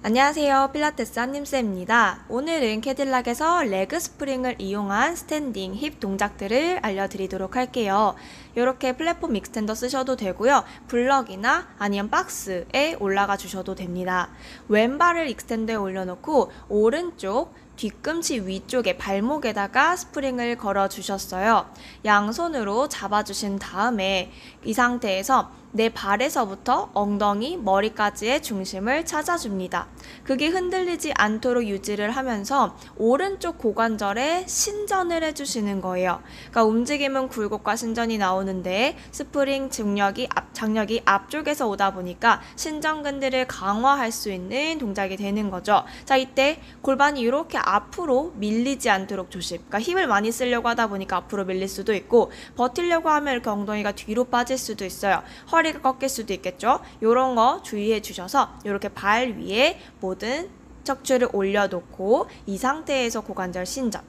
안녕하세요. 필라테스 한님쌤입니다. 오늘은 캐딜락에서 레그 스프링을 이용한 스탠딩 힙 동작들을 알려드리도록 할게요. 이렇게 플랫폼 익스텐더 쓰셔도 되고요. 블럭이나 아니면 박스에 올라가 주셔도 됩니다. 왼발을 익스텐더에 올려놓고 오른쪽 뒤꿈치 위쪽에 발목에다가 스프링을 걸어 주셨어요. 양손으로 잡아 주신 다음에 이 상태에서 내 발에서부터 엉덩이, 머리까지의 중심을 찾아줍니다. 그게 흔들리지 않도록 유지를 하면서 오른쪽 고관절에 신전을 해주시는 거예요. 그러니까 움직임은 굴곡과 신전이 나오는데 스프링 중력이 앞, 장력이 앞쪽에서 오다 보니까 신전근들을 강화할 수 있는 동작이 되는 거죠. 자, 이때 골반이 이렇게 앞으로 밀리지 않도록 조심. 그러니까 힘을 많이 쓰려고 하다 보니까 앞으로 밀릴 수도 있고 버틸려고 하면 이렇게 엉덩이가 뒤로 빠질 수도 있어요. 허리가 꺾일 수도 있겠죠. 이런 거 주의해 주셔서 이렇게 발 위에 모든 척추를 올려놓고 이 상태에서 고관절 신전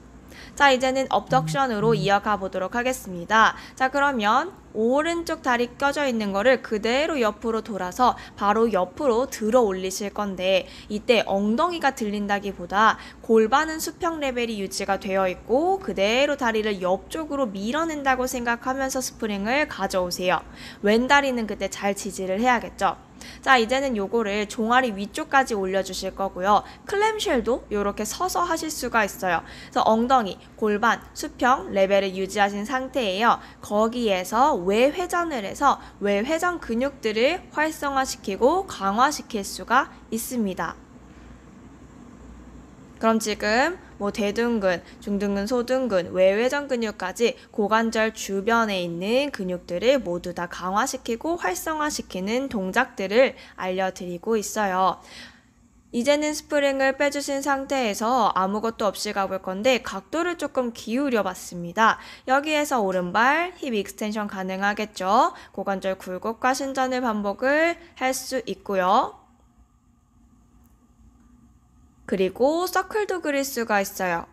자, 이제는 업덕션으로 이어가 보도록 하겠습니다. 자, 그러면 오른쪽 다리 껴져 있는 거를 그대로 옆으로 돌아서 바로 옆으로 들어 올리실 건데 이때 엉덩이가 들린다기보다 골반은 수평 레벨이 유지가 되어 있고 그대로 다리를 옆쪽으로 밀어낸다고 생각하면서 스프링을 가져오세요. 왼 다리는 그때 잘 지지를 해야겠죠. 자 이제는 요거를 종아리 위쪽까지 올려주실 거고요. 클램쉘도 이렇게 서서 하실 수가 있어요. 그래서 엉덩이, 골반, 수평 레벨을 유지하신 상태예요. 거기에서 외회전을 해서 외회전 근육들을 활성화시키고 강화시킬 수가 있습니다. 그럼 지금 뭐대등근중등근소등근 외회전 근육까지 고관절 주변에 있는 근육들을 모두 다 강화시키고 활성화시키는 동작들을 알려드리고 있어요. 이제는 스프링을 빼주신 상태에서 아무것도 없이 가볼 건데 각도를 조금 기울여 봤습니다. 여기에서 오른발 힙 익스텐션 가능하겠죠? 고관절 굴곡과 신전의 반복을 할 수 있고요. 그리고 서클도 그릴 수가 있어요.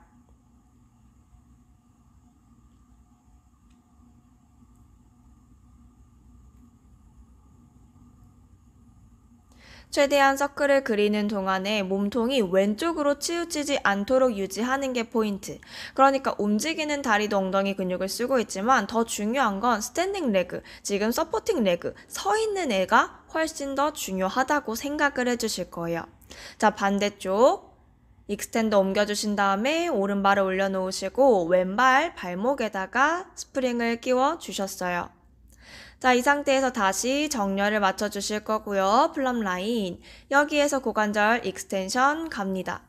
최대한 서클을 그리는 동안에 몸통이 왼쪽으로 치우치지 않도록 유지하는 게 포인트. 그러니까 움직이는 다리도 엉덩이 근육을 쓰고 있지만 더 중요한 건 스탠딩 레그, 지금 서포팅 레그, 서 있는 애가 훨씬 더 중요하다고 생각을 해주실 거예요. 자, 반대쪽. 익스텐더 옮겨주신 다음에 오른발을 올려놓으시고 왼발 발목에다가 스프링을 끼워 주셨어요. 자, 이 상태에서 다시 정렬을 맞춰 주실 거고요. 플럼 라인. 여기에서 고관절 익스텐션 갑니다.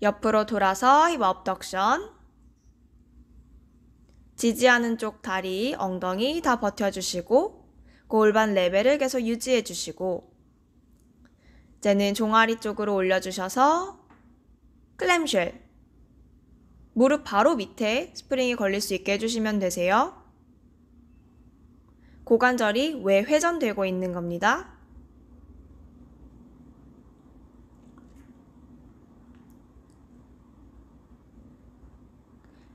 옆으로 돌아서 힙 업덕션. 지지하는 쪽 다리, 엉덩이 다 버텨주시고 골반 그 레벨을 계속 유지해주시고 이제는 종아리 쪽으로 올려주셔서 클램쉘 무릎 바로 밑에 스프링이 걸릴 수 있게 해주시면 되세요. 고관절이 왜 회전되고 있는 겁니다.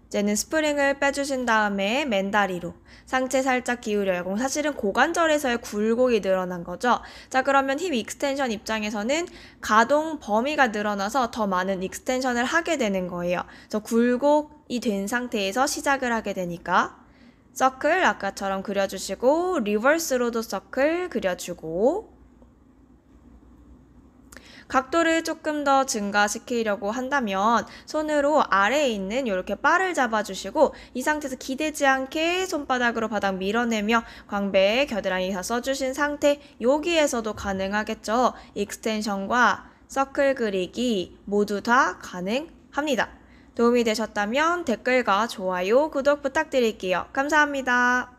이제는 스프링을 빼주신 다음에 맨다리로 상체 살짝 기울여요. 그럼 사실은 고관절에서의 굴곡이 늘어난 거죠. 자 그러면 힙 익스텐션 입장에서는 가동 범위가 늘어나서 더 많은 익스텐션을 하게 되는 거예요. 그래서 굴곡이 된 상태에서 시작을 하게 되니까 서클 아까처럼 그려주시고 리버스로도 서클 그려주고 각도를 조금 더 증가시키려고 한다면 손으로 아래에 있는 이렇게 바를 잡아주시고 이 상태에서 기대지 않게 손바닥으로 바닥 밀어내며 광배에 겨드랑이 다 써주신 상태 여기에서도 가능하겠죠. 익스텐션과 서클 그리기 모두 다 가능합니다. 도움이 되셨다면 댓글과 좋아요, 구독 부탁드릴게요. 감사합니다.